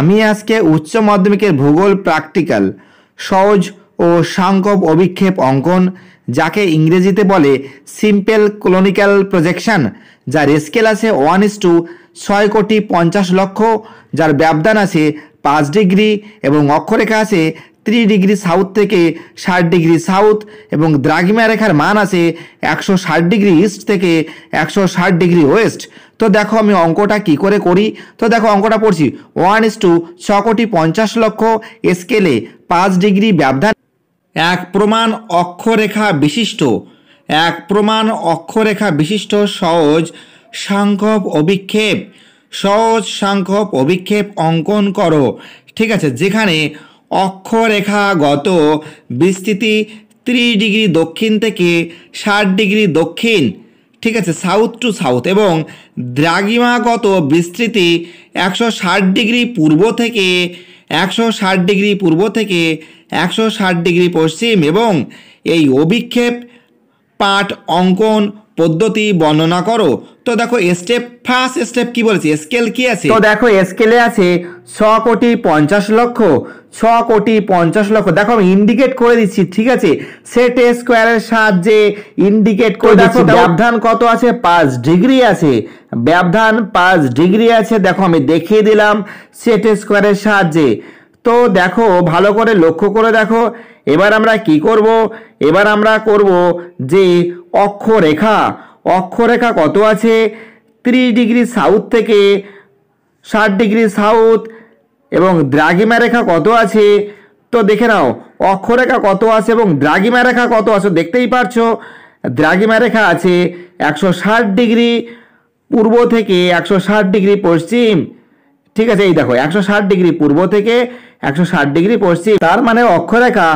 আমি আজকে উচ্চ মাধ্যমিকের ভূগোল প্র্যাকটিক্যাল সহজ ও সাংকব অভিক্ষেপ অঙ্কন যাকে ইংরেজিতে বলে সিম্পল কলোনিক্যাল প্রজেকশন যার স্কেল আছে ওয়ান ইস টু ছয় কোটি পঞ্চাশ লক্ষ যার ব্যবধান আছে পাঁচ ডিগ্রি এবং অক্ষরেখা আছে থ্রি ডিগ্রি সাউথ থেকে ষাট ডিগ্রি সাউথ এবং দ্রাগিমা রেখার মান আছে একশো ষাট ডিগ্রি ইস্ট থেকে একশো ষাট ডিগ্রি ওয়েস্ট তো দেখো আমি অঙ্কটা কি করে করি তো দেখো অঙ্কটা পড়ছি ওয়ান ইস টু ছ কোটি পঞ্চাশ লক্ষ স্কেলে পাঁচ ডিগ্রি ব্যবধান এক প্রমাণ অক্ষরেখা বিশিষ্ট এক প্রমাণ অক্ষরেখা বিশিষ্ট সহজ সাংখ্যপ অভিক্ষেপ সহজ সাংখ্যপ অভিক্ষেপ অঙ্কন করো ঠিক আছে যেখানে অক্ষরেখাগত বিস্তৃতি ত্রিশ ডিগ্রি দক্ষিণ থেকে ষাট ডিগ্রি দক্ষিণ ঠিক আছে সাউথ টু সাউথ এবং দ্রাগিমাগত বিস্তৃতি একশো ষাট ডিগ্রি পূর্ব থেকে একশো ষাট ডিগ্রি পূর্ব থেকে একশো ষাট ডিগ্রি পশ্চিম এবং এই অভিক্ষেপ পাঠ অঙ্কন পদ্ধতি বর্ণনা করো তো দেখো স্টেপ ফার্স্ট স্টেপ কি বলছি স্কেল কি আছে তো দেখো স্কেলে আছে ছ কোটি পঞ্চাশ লক্ষ ছ কোটি পঞ্চাশ লক্ষ দেখো আমি ইন্ডিকেট করে দিচ্ছি ঠিক আছে সেট স্কোয়ারের সাহায্যে ইন্ডিকেট করে দেখো ব্যবধান কত আছে পাঁচ ডিগ্রি আছে ব্যবধান পাঁচ ডিগ্রি আছে দেখো আমি দেখিয়ে দিলাম সেট স্কোয়ারের সাহায্যে তো দেখো ভালো করে লক্ষ্য করে দেখো এবার আমরা কি করব এবার আমরা করব যে অক্ষরেখা অক্ষরেখা কত আছে ত্রিশ ডিগ্রি সাউথ থেকে ষাট ডিগ্রি সাউথ এবং দ্রাগিমা রেখা কত আছে তো দেখে নাও অক্ষরেখা কত আছে এবং দ্রাগিমা রেখা কত আছে দেখতেই পারছো দ্রাগিমা রেখা আছে একশো ষাট ডিগ্রি পূর্ব থেকে একশো ষাট ডিগ্রি পশ্চিম ঠিক আছে এই দেখো একশো ষাট ডিগ্রি পূর্ব থেকে একশো ষাট ডিগ্রি পশ্চিম তার মানে অক্ষরেখা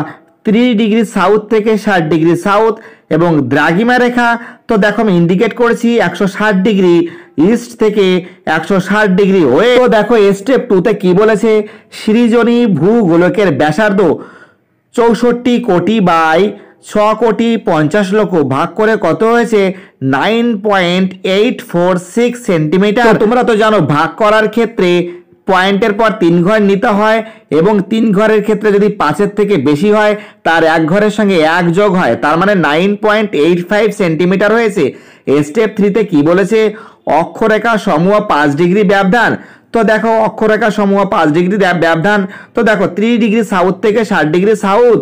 ত্রিশ ডিগ্রি সাউথ থেকে ষাট ডিগ্রি সাউথ এবং দ্রাঘিমা রেখা তো দেখো আমি ইন্ডিকেট করেছি একশো ষাট ডিগ্রি ইস্ট থেকে একশো ষাট ডিগ্রি ওয়ে তো দেখো স্টেপ টুতে কি বলেছে সৃজনী ভূগোলকের ব্যাসার্ধ চৌষট্টি কোটি বাই ছ কোটি পঞ্চাশ লক্ষ ভাগ করে কত হয়েছে nine point eight four six centimetre তোমরা তো জানো ভাগ করার ক্ষেত্রে পয়েন্টের পর তিন ঘর নিতে হয় এবং তিন ঘরের ক্ষেত্রে যদি পাঁচের থেকে বেশি হয় তার এক ঘরের সঙ্গে এক যোগ হয় তার মানে nine point eight five centimetre হয়েছে স্টেপ থ্রিতে কি বলেছে অক্ষরেখা সমূহ পাঁচ ডিগ্রি ব্যবধান তো দেখো অক্ষরেখা সমূহ পাঁচ ডিগ্রি ব্যবধান তো দেখো থ্রি ডিগ্রি সাউথ থেকে ষাট ডিগ্রি সাউথ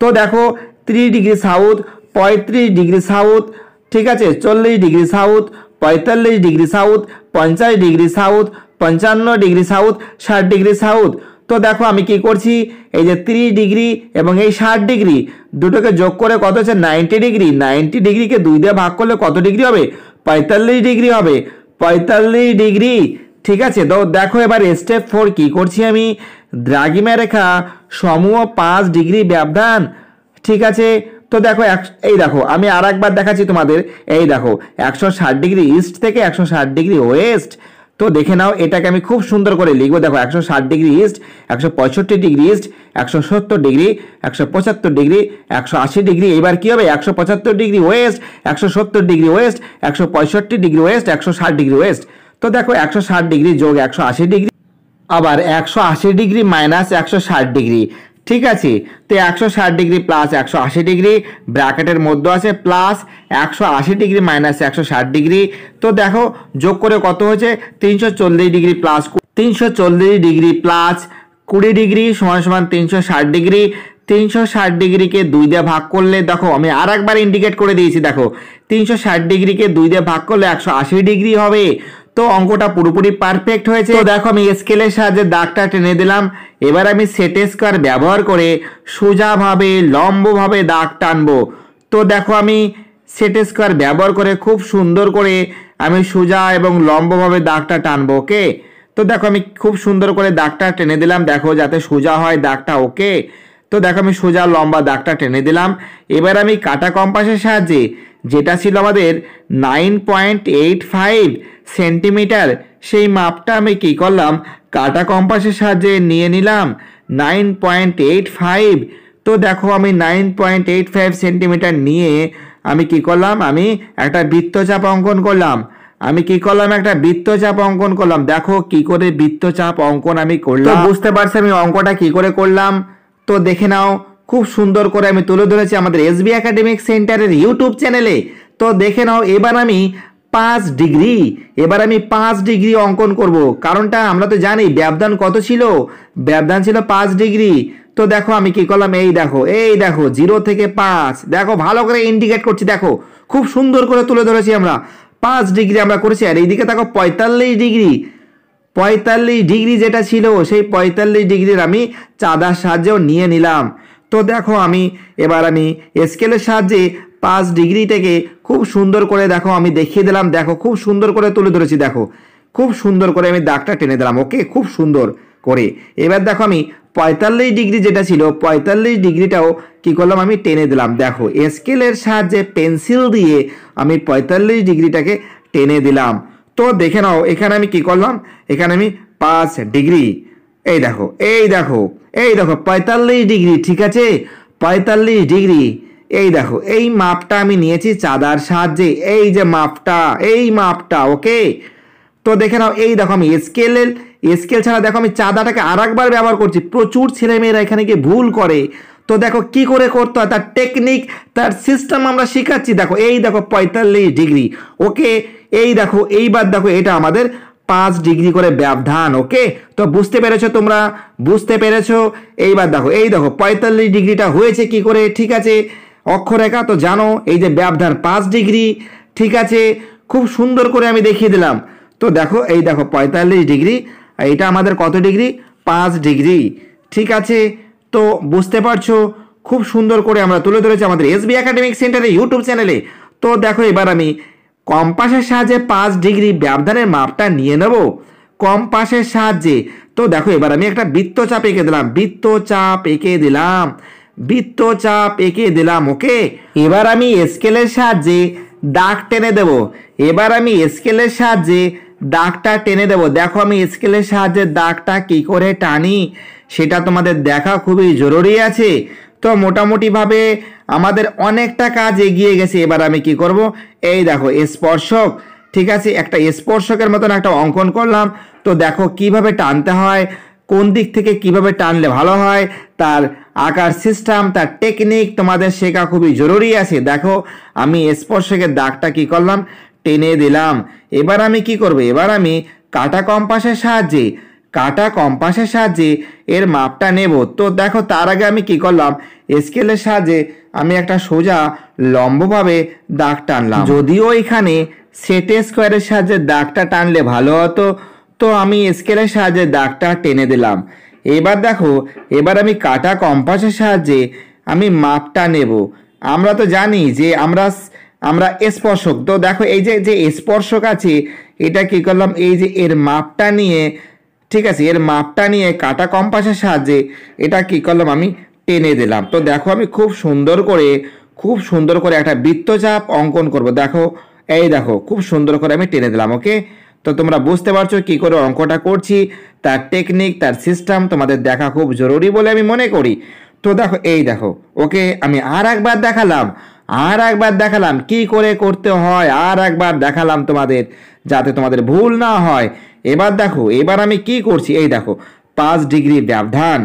তো দেখো থ্রি ডিগ্রি সাউথ পঁয়ত্রিশ ডিগ্রি সাউথ ঠিক আছে চল্লিশ ডিগ্রি সাউথ পঁয়তাল্লিশ ডিগ্রি সাউথ পঞ্চাশ ডিগ্রি সাউথ পঞ্চান্ন ডিগ্রি সাউথ ষাট ডিগ্রি সাউথ তো দেখো আমি কি করছি এই যে তিরিশ ডিগ্রি এবং এই ষাট ডিগ্রি দুটোকে যোগ করে কত হচ্ছে নাইনটি ডিগ্রি নাইনটি ডিগ্রিকে দুই দিয়ে ভাগ করলে কত ডিগ্রি হবে পঁয়তাল্লিশ ডিগ্রি হবে পঁয়তাল্লিশ ডিগ্রি ঠিক আছে তো দেখো এবার স্টেপ ফোর কী করছি আমি দ্রাগিমা রেখা সমূহ পাঁচ ডিগ্রি ব্যবধান ঠিক আছে তো দেখো এই দেখো আমি আর একবার দেখাচ্ছি তোমাদের এই দেখো একশো ষাট ডিগ্রি ইস্ট থেকে একশো ষাট ডিগ্রি ওয়েস্ট তো দেখে নাও এটাকে আমি খুব সুন্দর করে লিখবো দেখো একশো ষাট ডিগ্রি ইস্ট একশো পঁয়ষট্টি ডিগ্রি ইস্ট একশো সত্তর ডিগ্রি একশো পঁচাত্তর ডিগ্রি একশো আশি ডিগ্রি এবার কী হবে একশো পঁচাত্তর ডিগ্রি ওয়েস্ট একশো সত্তর ডিগ্রি ওয়েস্ট একশো পঁয়ষট্টি ডিগ্রি ওয়েস্ট একশো ষাট ডিগ্রি ওয়েস্ট তো দেখো একশো ষাট ডিগ্রি যোগ একশো আশি ডিগ্রি আবার একশো আশি ডিগ্রি মাইনাস একশো ষাট ডিগ্রি ঠিক আছে তো একশো ষাট ডিগ্রি প্লাস একশো আশি ডিগ্রি ব্র্যাকেটের মধ্যে আছে প্লাস একশো আশি ডিগ্রি মাইনাস একশো ষাট ডিগ্রি তো দেখো যোগ করে কত হয়েছে তিনশো চল্লিশ ডিগ্রি প্লাস তিনশো চল্লিশ ডিগ্রি প্লাস কুড়ি ডিগ্রি সমান সমান তিনশো ষাট ডিগ্রি তিনশো ষাট ডিগ্রিকে দুই দিয়ে ভাগ করলে দেখো আমি আর একবার ইন্ডিকেট করে দিয়েছি দেখো তিনশো ষাট ডিগ্রিকে দুই দিয়ে ভাগ করলে একশো আশি ডিগ্রি হবে তো অঙ্কটা পুরোপুরি পারফেক্ট হয়েছে দেখো আমি স্কেলের সাহায্যে দাগটা টেনে দিলাম এবার আমি সেট স্কোয়ার ব্যবহার করে সোজাভাবে লম্বভাবে দাগ টানবো তো দেখো আমি সেট স্কোয়ার ব্যবহার করে খুব সুন্দর করে আমি সোজা এবং লম্বভাবে দাগটা টানবো ওকে তো দেখো আমি খুব সুন্দর করে দাগটা টেনে দিলাম দেখো যাতে সোজা হয় দাগটা ওকে তো দেখো আমি সোজা লম্বা দাগটা টেনে দিলাম এবার আমি কাটা কম্পাসের সাহায্যে যেটা ছিল আমাদের nine point eight five centimetre সেই মাপটা আমি কী করলাম কাটা কম্পাসের সাহায্যে নিয়ে নিলাম নাইন পয়েন্ট এইট ফাইভ তো দেখো আমি nine point eight five centimetre নিয়ে আমি কি করলাম আমি একটা বৃত্তচাপ অঙ্কন করলাম আমি কি করলাম একটা বৃত্তচাপ অঙ্কন করলাম দেখো কি করে বৃত্তচাপ অঙ্কন আমি করলাম বুঝতে পারছি আমি অঙ্কটা কি করে করলাম তো দেখে নাও খুব সুন্দর করে আমি তুলে ধরেছি আমাদের এস বি একাডেমিক সেন্টারের ইউটিউব চ্যানেলে তো দেখে নাও এবার আমি পাঁচ ডিগ্রি এবার আমি পাঁচ ডিগ্রি অঙ্কন করব কারণটা আমরা তো জানি ব্যবধান কত ছিল ব্যবধান ছিল পাঁচ ডিগ্রি তো দেখো আমি কি করলাম এই দেখো এই দেখো জিরো থেকে পাঁচ দেখো ভালো করে ইন্ডিকেট করছি দেখো খুব সুন্দর করে তুলে ধরেছি আমরা পাঁচ ডিগ্রি আমরা করেছি আর এইদিকে দেখো পঁয়তাল্লিশ ডিগ্রি পঁয়তাল্লিশ ডিগ্রি যেটা ছিল সেই পঁয়তাল্লিশ ডিগ্রির আমি চাঁদার সাহায্যেও নিয়ে নিলাম তো দেখো আমি এবার আমি স্কেলের সাহায্যে পাঁচ ডিগ্রিটাকে খুব সুন্দর করে দেখো আমি দেখিয়ে দিলাম দেখো খুব সুন্দর করে তুলে ধরেছি দেখো খুব সুন্দর করে আমি দাগটা টেনে দিলাম ওকে খুব সুন্দর করে এবার দেখো আমি পঁয়তাল্লিশ ডিগ্রি যেটা ছিল পঁয়তাল্লিশ ডিগ্রিটাও কি করলাম আমি টেনে দিলাম দেখো স্কেলের সাহায্যে পেন্সিল দিয়ে আমি পঁয়তাল্লিশ ডিগ্রিটাকে টেনে দিলাম তো দেখে নাও এখানে আমি কি করলাম এখানে আমি পাঁচ ডিগ্রি এই দেখো এই দেখো এই দেখো পঁয়তাল্লিশ ডিগ্রি ঠিক আছে পঁয়তাল্লিশ ডিগ্রি এই দেখো এই মাপটা আমি নিয়েছি চাদার সাহায্যে এই যে মাপটা এই মাপটা ওকে তো দেখে নাও এই দেখো আমি স্কেলের স্কেল ছাড়া দেখো আমি চাঁদাটাকে আর একবার ব্যবহার করছি প্রচুর ছেলেমেয়েরা এখানে গিয়ে ভুল করে তো দেখো কি করে করতে হয় তার টেকনিক তার সিস্টেম আমরা শিখাচ্ছি দেখো এই দেখো পঁয়তাল্লিশ ডিগ্রি ওকে এই দেখো এইবার দেখো এটা আমাদের পাঁচ ডিগ্রি করে ব্যবধান ওকে তো বুঝতে পেরেছো তোমরা বুঝতে পেরেছো এইবার দেখো এই দেখো পঁয়তাল্লিশ ডিগ্রিটা হয়েছে কি করে ঠিক আছে অক্ষরেখা তো জানো এই যে ব্যবধান পাঁচ ডিগ্রি ঠিক আছে খুব সুন্দর করে আমি দেখিয়ে দিলাম তো দেখো এই দেখো পঁয়তাল্লিশ ডিগ্রি এটা আমাদের কত ডিগ্রি পাঁচ ডিগ্রি ঠিক আছে তো বুঝতে পারছো খুব সুন্দর করে আমরা তুলে ধরেছি আমাদের এস বি একাডেমিক সেন্টারে ইউটিউব চ্যানেলে তো দেখো এবার আমি কম্পাসের সাহায্যে পাঁচ ডিগ্রি ব্যবধানের মাপটা নিয়ে নেব কম্পাসের সাহায্যে তো দেখো এবার আমি একটা বৃত্তচাপ এঁকে দিলাম বৃত্তচাপ এঁকে দিলাম বৃত্ত চাপ এঁকে দিলাম ওকে এবার আমি স্কেলের সাহায্যে দাগ টেনে দেব এবার আমি স্কেলের সাহায্যে দাগটা টেনে দেব দেখো আমি স্কেলের সাহায্যে দাগটা কি করে টানি সেটা তোমাদের দেখা খুবই জরুরি আছে তো মোটামুটিভাবে আমাদের অনেকটা কাজ এগিয়ে গেছে এবার আমি কি করব এই দেখো স্পর্শক ঠিক আছে একটা স্পর্শকের মতন একটা অঙ্কন করলাম তো দেখো কিভাবে টানতে হয় কোন দিক থেকে কিভাবে টানলে ভালো হয় তার আঁকার সিস্টেম তার টেকনিক তোমাদের শেখা খুবই জরুরি আছে দেখো আমি স্পর্শকে দাগটা কি করলাম টেনে দিলাম এবার আমি কি করব এবার আমি কাটা কম্পাসের সাহায্যে কাটা কম্পাসের সাহায্যে এর মাপটা নেব তো দেখো তার আগে আমি কি করলাম স্কেলের সাহায্যে আমি একটা সোজা লম্বভাবে দাগ টানলাম যদিও এখানে সেটে স্কোয়ারের সাহায্যে দাগটা টানলে ভালো হতো তো আমি স্কেলের সাহায্যে দাগটা টেনে দিলাম এবার দেখো এবার আমি কাটা কম্পাসের সাহায্যে আমি মাপটা নেব আমরা তো জানি যে আমরা আমরা স্পর্শক তো দেখো এই যে যে স্পর্শক আছে এটা কী করলাম এই যে এর মাপটা নিয়ে ঠিক আছে এর মাপটা নিয়ে কাটা কম্পাসের সাহায্যে এটা কী করলাম আমি টেনে দিলাম তো দেখো আমি খুব সুন্দর করে খুব সুন্দর করে একটা বৃত্তচাপ অঙ্কন করব দেখো এই দেখো খুব সুন্দর করে আমি টেনে দিলাম ওকে তো তোমরা বুঝতে পারছো কি করে অঙ্কটা করছি তার টেকনিক তার সিস্টেম তোমাদের দেখা খুব জরুরি বলে আমি মনে করি তো দেখো এই দেখো ওকে আমি আর একবার দেখালাম আর একবার দেখালাম কি করে করতে হয় আর একবার দেখালাম তোমাদের যাতে তোমাদের ভুল না হয় এবার দেখো এবার আমি কি করছি এই দেখো পাঁচ ডিগ্রি ব্যবধান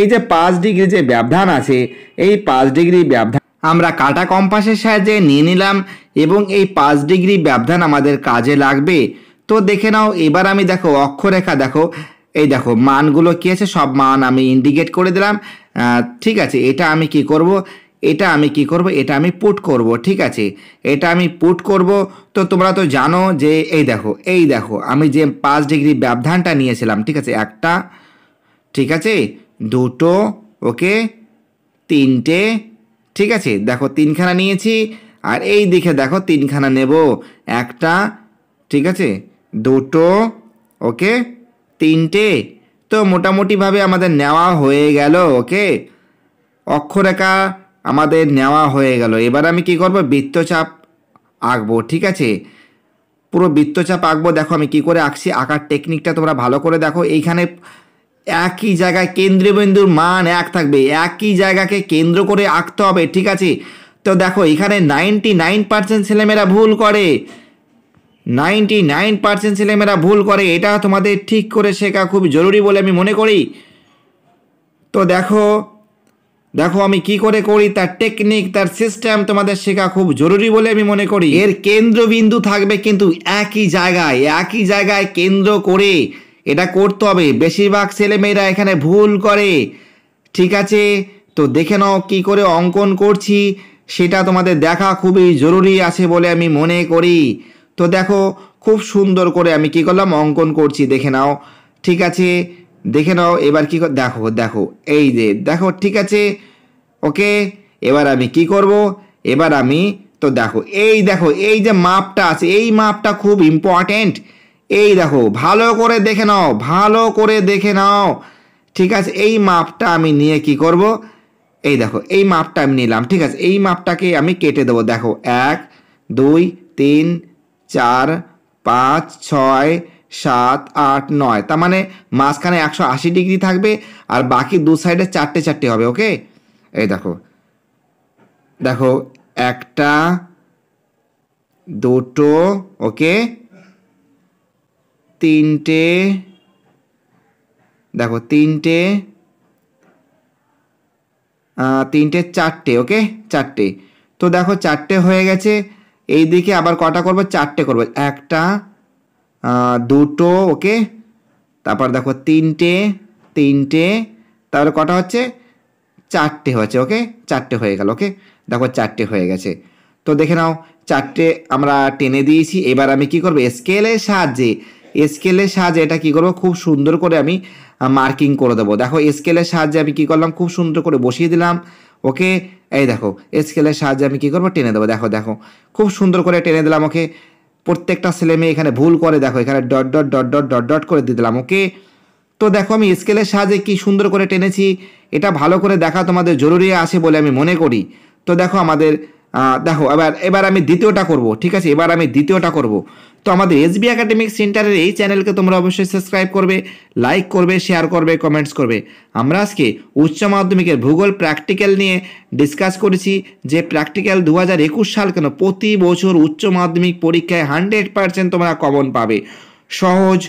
এই যে পাঁচ ডিগ্রি যে ব্যবধান আছে এই পাঁচ ডিগ্রি ব্যবধান আমরা কাটা কম্পাসের সাহায্যে নিয়ে নিলাম এবং এই পাঁচ ডিগ্রি ব্যবধান আমাদের কাজে লাগবে তো দেখে নাও এবার আমি দেখো অক্ষরেখা দেখো এই দেখো মানগুলো কী আছে সব মান আমি ইন্ডিকেট করে দিলাম ঠিক আছে এটা আমি কি করব এটা আমি কি করব এটা আমি পুট করব ঠিক আছে এটা আমি পুট করব তো তোমরা তো জানো যে এই দেখো এই দেখো আমি যে পাঁচ ডিগ্রি ব্যবধানটা নিয়েছিলাম ঠিক আছে একটা ঠিক আছে দুটো ওকে তিনটে ঠিক আছে দেখো তিনখানা নিয়েছি আর এই দিকে দেখো তিনখানা নেব একটা ঠিক আছে দুটো ওকে তিনটে তো মোটামুটিভাবে আমাদের নেওয়া হয়ে গেল ওকে অক্ষরেখা আমাদের নেওয়া হয়ে গেল এবার আমি কি করব বৃত্তচাপ আঁকবো ঠিক আছে পুরো বৃত্তচাপ আঁকবো দেখো আমি কি করে আঁকছি আঁকার টেকনিকটা তোমরা ভালো করে দেখো এইখানে একই জায়গায় কেন্দ্রবিন্দুর মান এক থাকবে একই জায়গাকে কেন্দ্র করে আঁকতে হবে ঠিক আছে তো দেখো এখানে নাইনটি নাইন পার্সেন্ট ছেলেমেয়েরা ভুল করে নাইনটি নাইন পার্সেন্ট ছেলেমেয়েরা ভুল করে এটা তোমাদের ঠিক করে শেখা খুব জরুরি বলে আমি মনে করি তো দেখো দেখো আমি কি করে করি তার টেকনিক তার সিস্টেম তোমাদের শেখা খুব জরুরি বলে আমি মনে করি এর কেন্দ্রবিন্দু থাকবে কিন্তু একই জায়গায় একই জায়গায় কেন্দ্র করে এটা করতে হবে বেশিরভাগ ছেলেমেয়েরা এখানে ভুল করে ঠিক আছে তো দেখে নাও কী করে অঙ্কন করছি সেটা তোমাদের দেখা খুবই জরুরি আছে বলে আমি মনে করি তো দেখো খুব সুন্দর করে আমি কি করলাম অঙ্কন করছি দেখে নাও ঠিক আছে দেখে নাও এবার কি দেখো দেখো এই যে দেখো ঠিক আছে ওকে এবার আমি কি করব এবার আমি তো দেখো এই দেখো এই যে মাপটা আছে এই মাপটা খুব ইম্পর্ট্যান্ট এই দেখো ভালো করে দেখে নাও ভালো করে দেখে নাও ঠিক আছে এই মাপটা আমি নিয়ে কি করব এই দেখো এই মাপটা আমি নিলাম ঠিক আছে এই মাপটাকে আমি কেটে দেবো দেখো এক দুই তিন চার পাঁচ ছয় সাত আট নয় তার মানে মাঝখানে একশো আশি ডিগ্রি থাকবে আর বাকি দু সাইডে চারটে চারটে হবে ওকে এই দেখো দেখো একটা দুটো ওকে তিনটে দেখো তিনটে তিনটে চারটে ওকে চারটে তো দেখো চারটে হয়ে গেছে এই দিকে আবার কটা করবো চারটে করব একটা দুটো ওকে তারপর দেখো তিনটে তিনটে তাহলে কটা হচ্ছে চারটে হয়েছে ওকে চারটে হয়ে গেল ওকে দেখো চারটে হয়ে গেছে তো দেখে নাও চারটে আমরা টেনে দিয়েছি এবার আমি কি করব স্কেলের সাহায্যে স্কেলের সাহায্যে এটা কি করব খুব সুন্দর করে আমি মার্কিং করে দেবো দেখো স্কেলের সাহায্যে আমি কি করলাম খুব সুন্দর করে বসিয়ে দিলাম ওকে এই দেখো স্কেলের সাহায্যে আমি কী করবো টেনে দেবো দেখো দেখো খুব সুন্দর করে টেনে দিলাম ওকে প্রত্যেকটা ছেলে মেয়ে এখানে ভুল করে দেখো এখানে dot dot dot dot dot dot করে দিয়ে দিলাম ওকে তো দেখো আমি স্কেলের সাহায্যে কি সুন্দর করে টেনেছি এটা ভালো করে দেখা তোমাদের জরুরি আছে বলে আমি মনে করি তো দেখো আমাদের দেখো এবার এবার আমি দ্বিতীয়টা করব ঠিক আছে এবার আমি দ্বিতীয়টা করব তো আমাদের এসবি একাডেমিক সেন্টারের এই চ্যানেলকে তোমরা অবশ্যই সাবস্ক্রাইব করবে লাইক করবে শেয়ার করবে কমেন্টস করবে আমরা আজকে উচ্চ মাধ্যমিকের ভূগোল প্র্যাকটিক্যাল নিয়ে ডিসকাস করেছি যে প্র্যাকটিক্যাল দু হাজার একুশ সাল কেন প্রতি বছর উচ্চ মাধ্যমিক পরীক্ষায় হান্ড্রেড পার্সেন্ট তোমরা কমন পাবে সহজ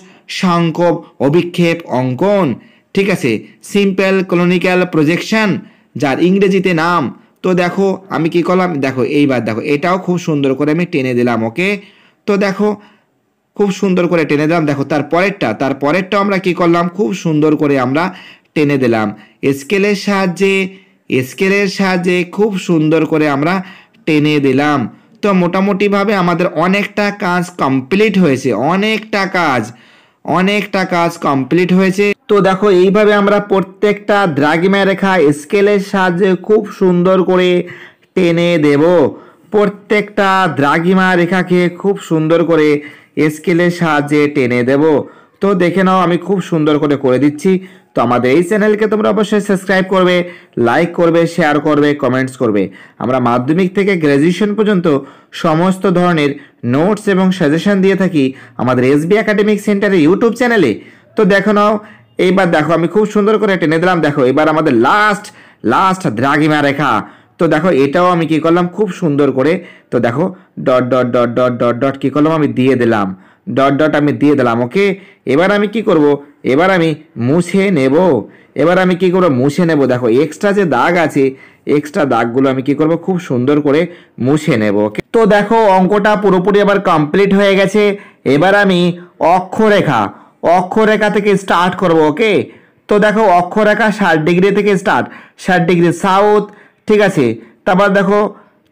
সংকব অভিক্ষেপ অঙ্কন ঠিক আছে সিম্পল ক্লোনিক্যাল প্রজেকশন যার ইংরেজিতে নাম তো দেখো আমি কি করলাম দেখো এইবার দেখো এটাও খুব সুন্দর করে আমি টেনে দিলাম ওকে তো দেখো খুব সুন্দর করে টেনে দিলাম দেখো তার পরেরটা তার পরেরটা আমরা কি করলাম খুব সুন্দর করে আমরা টেনে দিলাম স্কেলের সাহায্যে স্কেলের সাহায্যে খুব সুন্দর করে আমরা টেনে দিলাম তো মোটামুটিভাবে আমাদের অনেকটা কাজ কমপ্লিট হয়েছে অনেকটা কাজ অনেকটা কাজ কমপ্লিট হয়েছে তো দেখো এইভাবে আমরা প্রত্যেকটা দ্রাগিমা রেখা স্কেলের সাহায্যে খুব সুন্দর করে টেনে দেব প্রত্যেকটা দ্রাগিমা রেখাকে খুব সুন্দর করে স্কেলের সাহায্যে টেনে দেব তো দেখে নাও আমি খুব সুন্দর করে করে দিচ্ছি তো আমাদের এই চ্যানেলকে তোমরা অবশ্যই সাবস্ক্রাইব করবে লাইক করবে শেয়ার করবে কমেন্টস করবে আমরা মাধ্যমিক থেকে গ্র্যাজুয়েশন পর্যন্ত সমস্ত ধরনের নোটস এবং সাজেশন দিয়ে থাকি আমাদের এসবি একাডেমিক সেন্টারের ইউটিউব চ্যানেলে তো দেখো নাও এইবার দেখো আমি খুব সুন্দর করে টেনে দিলাম দেখো এবার আমাদের লাস্ট লাস্ট দ্রাগিমা রেখা তো দেখো এটাও আমি কি করলাম খুব সুন্দর করে তো দেখো dot dot dot dot dot dot কী করলাম আমি দিয়ে দিলাম ডট ডট আমি দিয়ে দিলাম ওকে এবার আমি কি করব এবার আমি মুছে নেব এবার আমি কি করব মুছে নেব দেখো এক্সট্রা যে দাগ আছে এক্সট্রা দাগগুলো আমি কি করব খুব সুন্দর করে মুছে নেব ওকে তো দেখো অঙ্কটা পুরোপুরি আবার কমপ্লিট হয়ে গেছে এবার আমি অক্ষরেখা অক্ষরেখা থেকে স্টার্ট করব ওকে তো দেখো অক্ষরেখা ষাট ডিগ্রি থেকে স্টার্ট ষাট ডিগ্রি সাউথ ঠিক আছে তারপর দেখো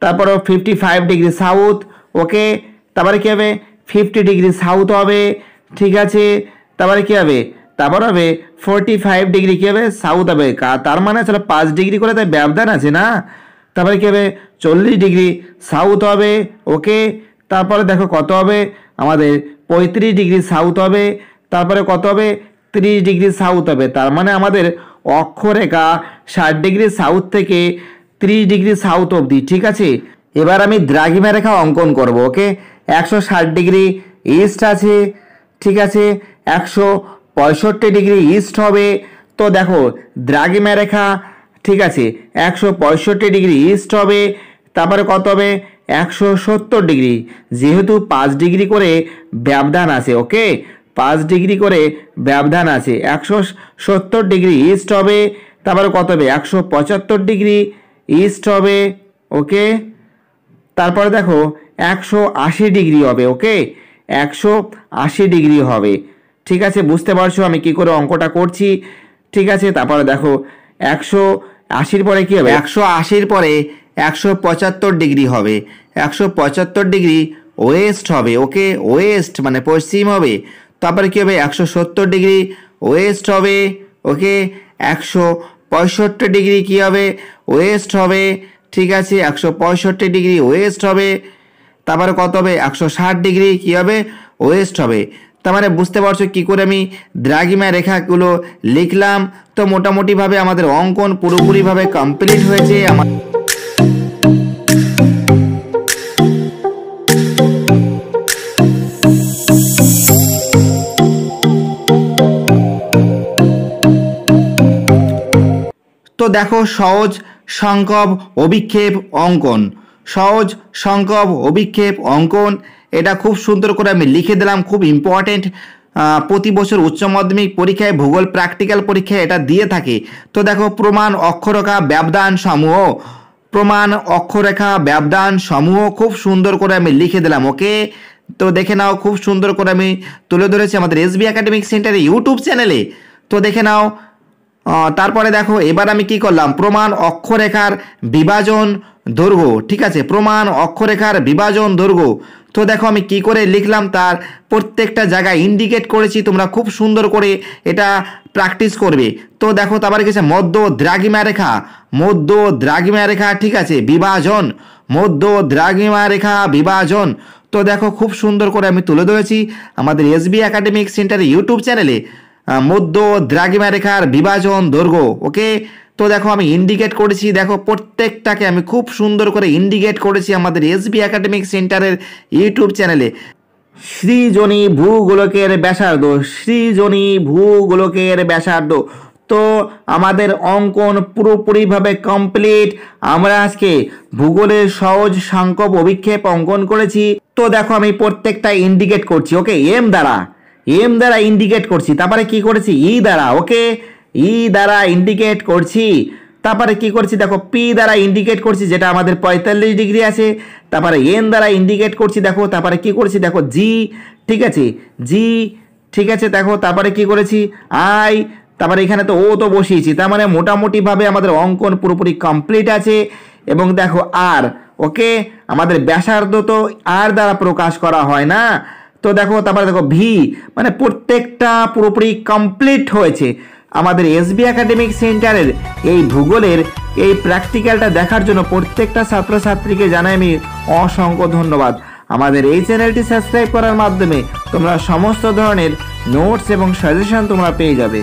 তারপর fifty five degree south okay তারপরে কী হবে ফিফটি ডিগ্রি সাউথ হবে ঠিক আছে তারপরে কী হবে তারপর হবে ফোরটি ফাইভ ডিগ্রি কী হবে সাউথ হবে তার মানে আসলে পাঁচ ডিগ্রি করে তাই ব্যবধান আছে না তারপরে কী হবে চল্লিশ ডিগ্রি সাউথ হবে ওকে তারপরে দেখো কত হবে আমাদের পঁয়ত্রিশ ডিগ্রি সাউথ হবে তারপরে কত হবে ত্রিশ ডিগ্রি সাউথ হবে তার মানে আমাদের অক্ষরেখা ষাট ডিগ্রি সাউথ থেকে ত্রিশ ডিগ্রি সাউথ অবধি ঠিক আছে এবার আমি দ্রাঘিমা রেখা অঙ্কন করব ওকে একশো ষাট ডিগ্রি ইস্ট আছে ঠিক আছে একশো পঁয়ষট্টি ডিগ্রি ইস্ট হবে তো দেখো দ্রাগিমা রেখা ঠিক আছে একশো পঁয়ষট্টি ডিগ্রি ইস্ট হবে তারপরে কত হবে একশো সত্তর ডিগ্রি যেহেতু পাঁচ ডিগ্রি করে ব্যবধান আছে ওকে পাঁচ ডিগ্রি করে ব্যবধান আছে একশো সত্তর ডিগ্রি ইস্ট হবে তারপরে কত হবে একশো পঁচাত্তর ডিগ্রি ইস্ট হবে ওকে তারপরে দেখো একশো আশি ডিগ্রি হবে ওকে একশো আশি ডিগ্রি হবে ঠিক আছে বুঝতে পারছো আমি কি করে অঙ্কটা করছি ঠিক আছে তারপরে দেখো একশো আশির পরে কী হবে একশো আশির পরে একশো পঁচাত্তর ডিগ্রি হবে একশো পঁচাত্তর ডিগ্রি ওয়েস্ট হবে ওকে ওয়েস্ট মানে পশ্চিম হবে তারপরে কী হবে একশো সত্তর ডিগ্রি ওয়েস্ট হবে ওকে একশো পঁয়ষট্টি ডিগ্রি কী হবে ওয়েস্ট হবে ঠিক আছে একশো পঁয়ষট্টি ডিগ্রি ওয়েস্ট হবে তারপরে কত হবে একশো ষাট ডিগ্রি কী হবে ওয়েস্ট হবে তার মানে বুঝতে পারছো কী করে আমি দ্রাগিমা রেখাগুলো লিখলাম তো মোটামুটিভাবে আমাদের অঙ্কন পুরোপুরিভাবে কমপ্লিট হয়েছে আমার তো দেখো সহজ সংক্ষেপ অভিক্ষেপ অঙ্কন সহজ সংকব অভিক্ষেপ অঙ্কন এটা খুব সুন্দর করে আমি লিখে দিলাম খুব ইম্পর্টেন্ট প্রতি বছর উচ্চ মাধ্যমিক পরীক্ষায় ভূগোল প্র্যাকটিক্যাল পরীক্ষায় এটা দিয়ে থাকে তো দেখো প্রমাণ অক্ষরেখা ব্যবধান সমূহ প্রমাণ অক্ষরেখা ব্যবধান সমূহ খুব সুন্দর করে আমি লিখে দিলাম ওকে তো দেখে নাও খুব সুন্দর করে আমি তুলে ধরেছি আমাদের এসবি একাডেমিক সেন্টারে ইউটিউব চ্যানেলে তো দেখে নাও তারপরে দেখো এবার আমি কি করলাম প্রমাণ অক্ষরেখার বিভাজন দৈর্ঘ্য ঠিক আছে প্রমাণ অক্ষরেখার বিভাজন দৈর্ঘ্য তো দেখো আমি কি করে লিখলাম তার প্রত্যেকটা জায়গায় ইন্ডিকেট করেছি তোমরা খুব সুন্দর করে এটা প্র্যাকটিস করবে তো দেখো তারপরে গেছে মধ্য দ্রাগিমা রেখা মধ্য দ্রাগিমা রেখা ঠিক আছে বিভাজন মধ্য দ্রাগিমা রেখা বিভাজন তো দেখো খুব সুন্দর করে আমি তুলে ধরেছি আমাদের এসবি একাডেমিক সেন্টারের ইউটিউব চ্যানেলে মধ্য দ্রাগিমা রেখার বিভাজন দৈর্ঘ্য ওকে তো দেখো আমি ইন্ডিকেট করেছি দেখো প্রত্যেকটাকে আমি খুব সুন্দর করে ইন্ডিকেট করেছি আমাদের এসবি একাডেমিক সেন্টারের ইউটিউব চ্যানেলে শ্রীজনি ভূগোলকের ব্যাসার্ধ শ্রীজনি ভূগোলকের ব্যাসার্ধ তো আমাদের অঙ্কন পুরোপুরিভাবে কমপ্লিট আমরা আজকে ভূগোলের সহজ সংকপ অভিক্ষেপ অঙ্কন করেছি তো দেখো আমি প্রত্যেকটা ইন্ডিকেট করছি ওকে এম দ্বারা এম দ্বারা ইন্ডিকেট করছি তারপরে কি করেছি ই e দ্বারা ওকে ই e দ্বারা ইন্ডিকেট করছি তারপরে কি করছি দেখো পি দ্বারা ইন্ডিকেট করছি যেটা আমাদের পঁয়তাল্লিশ ডিগ্রি আছে তারপরে এন দ্বারা ইন্ডিকেট করছি দেখো তারপরে কি করছি দেখো জি ঠিক আছে জি ঠিক আছে দেখো তারপরে কি করেছি আই তারপরে এখানে তো ও তো বসিয়েছি তার মানে মোটামুটিভাবে আমাদের অঙ্কন পুরোপুরি কমপ্লিট আছে এবং দেখো আর ওকে আমাদের ব্যাসার্ধ তো আর দ্বারা প্রকাশ করা হয় না তো দেখো তারপরে দেখো ভি মানে প্রত্যেকটা পুরোপুরি কমপ্লিট হয়েছে আমাদের এসবি একাডেমিক সেন্টারের এই ভূগোলের এই প্র্যাকটিক্যালটা দেখার জন্য প্রত্যেকটা ছাত্রছাত্রীকে জানাই আমি অসংখ্য ধন্যবাদ আমাদের এই চ্যানেলটি সাবস্ক্রাইব করার মাধ্যমে তোমরা সমস্ত ধরনের নোটস এবং সাজেশন তোমরা পেয়ে যাবে